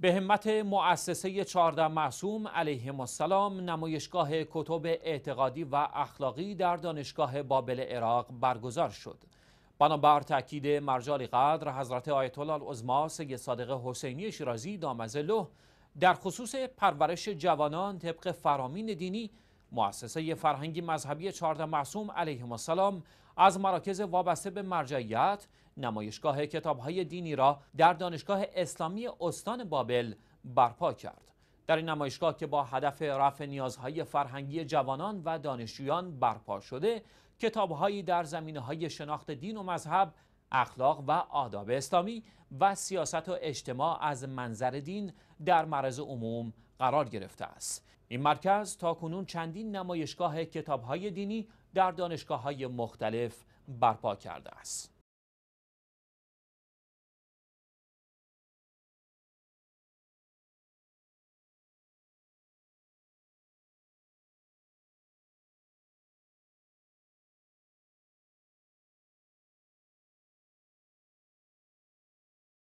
به همت مؤسسه 14 معصوم علیه السلام نمایشگاه کتب اعتقادی و اخلاقی در دانشگاه بابل عراق برگزار شد. بنابر تاکید مرجال قدر حضرت آیت الله العظما سید صادق حسینی شیرازی دامزه در خصوص پرورش جوانان طبق فرامین دینی مؤسسه فرهنگی مذهبی چارده معصوم علیه السلام از مراکز وابسته به مرجعیت نمایشگاه کتابهای دینی را در دانشگاه اسلامی استان بابل برپا کرد در این نمایشگاه که با هدف رفع نیازهای فرهنگی جوانان و دانشجویان برپا شده کتابهایی در زمینه های شناخت دین و مذهب اخلاق و آداب اسلامی و سیاست و اجتماع از منظر دین در معرض عموم قرار گرفته است این مرکز تا کنون چندین نمایشگاه کتابهای دینی در دانشگاه های مختلف برپا کرده است